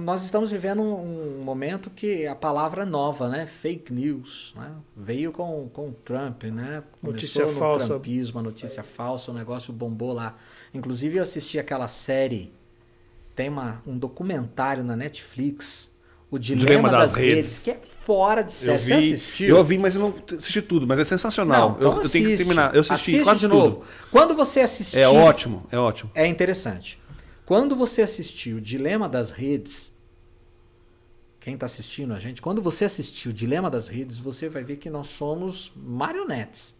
Nós estamos vivendo um momento que a palavra nova, né? Fake news, né? Veio com, com o Trump, né? Começou notícia no falsa. Trumpismo, a notícia falsa, o negócio bombou lá. Inclusive eu assisti aquela série, tem uma, um documentário na Netflix, O Dilema, Dilema das, das redes. redes. que é fora de série. Eu vi, Você assistiu? Eu vi, mas eu não assisti tudo, mas é sensacional. Não, então eu, eu tenho que terminar. Eu assisti assiste quase de tudo. novo. Quando você assistir... É ótimo, é ótimo. É interessante. Quando você assistiu o Dilema das Redes, quem está assistindo a gente, quando você assistiu o Dilema das Redes, você vai ver que nós somos marionetes.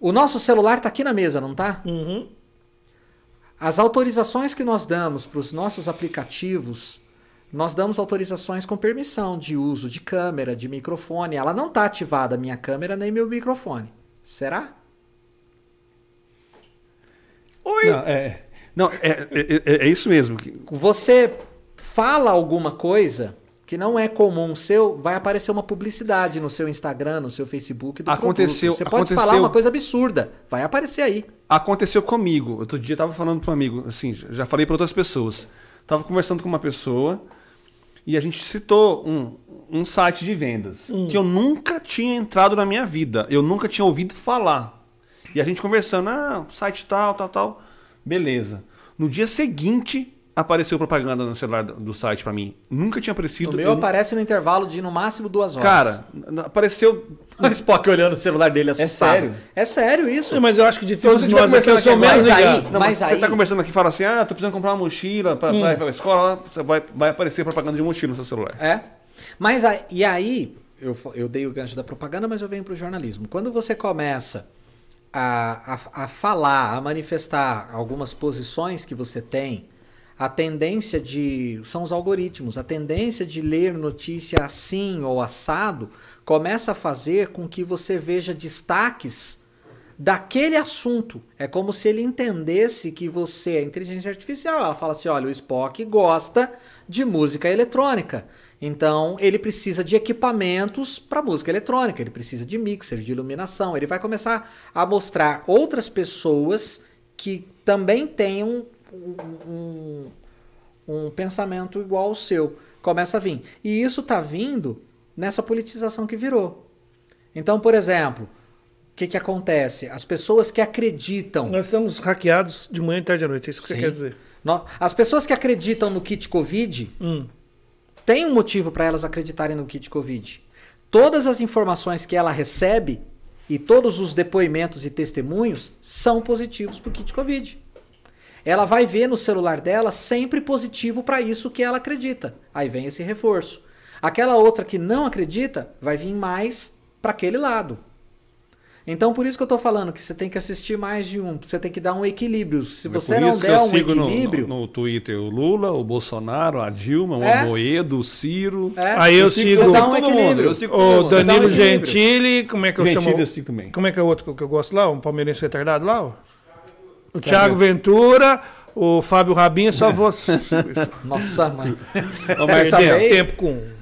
O nosso celular está aqui na mesa, não está? Uhum. As autorizações que nós damos para os nossos aplicativos, nós damos autorizações com permissão de uso de câmera, de microfone. Ela não está ativada, minha câmera nem meu microfone. Será? Oi! Não, é. Não, é, é, é, é isso mesmo. Você fala alguma coisa que não é comum seu, vai aparecer uma publicidade no seu Instagram, no seu Facebook do aconteceu, produto. Você pode aconteceu, falar uma coisa absurda, vai aparecer aí. Aconteceu comigo. Outro dia eu tava falando para um amigo, assim, já falei para outras pessoas. Tava conversando com uma pessoa e a gente citou um, um site de vendas hum. que eu nunca tinha entrado na minha vida, eu nunca tinha ouvido falar. E a gente conversando, ah, site tal, tal, tal. Beleza. No dia seguinte, apareceu propaganda no celular do site para mim. Nunca tinha aparecido. O meu eu... aparece no intervalo de no máximo duas horas. Cara, apareceu. O Spock olhando o celular dele é assustado. É sério? É sério isso. mas eu acho que de todos então, nós aqui eu sou mais aí, Não, mas aí... Você tá conversando aqui e fala assim, ah, tô precisando comprar uma mochila para hum. Pra ir pra escola. Vai, vai aparecer propaganda de mochila no seu celular. É. Mas aí, e aí, eu, eu dei o gancho da propaganda, mas eu venho pro jornalismo. Quando você começa a, a, a falar, a manifestar algumas posições que você tem, a tendência de. são os algoritmos, a tendência de ler notícia assim ou assado começa a fazer com que você veja destaques daquele assunto. É como se ele entendesse que você é inteligência artificial. Ela fala assim: olha, o Spock gosta de música eletrônica. Então ele precisa de equipamentos para música eletrônica, ele precisa de mixer, de iluminação. Ele vai começar a mostrar outras pessoas que também têm um, um, um pensamento igual ao seu. Começa a vir. E isso está vindo nessa politização que virou. Então, por exemplo, que, que acontece? As pessoas que acreditam. Nós estamos hackeados de manhã, tarde à noite, é isso que Sim. você quer dizer. As pessoas que acreditam no kit Covid, hum. tem um motivo para elas acreditarem no kit Covid. Todas as informações que ela recebe e todos os depoimentos e testemunhos são positivos para o kit Covid. Ela vai ver no celular dela sempre positivo para isso que ela acredita. Aí vem esse reforço. Aquela outra que não acredita vai vir mais para aquele lado. Então por isso que eu tô falando que você tem que assistir mais de um, você tem que dar um equilíbrio. Se você por não isso der que eu um sigo equilíbrio, no, no, no, Twitter o Lula, o Bolsonaro, a Dilma, o é? Amoedo, o Ciro. É? Aí eu, eu sigo, um todo mundo. Eu sigo o Danilo um Gentili, como é que eu Gentili chamo? Eu sigo também. Como é que é o outro que eu gosto lá? Um palmeirense retardado lá? O Thiago Ventura o Fábio Rabinho só vou. Nossa, mãe. Ô, Marcelo, tempo com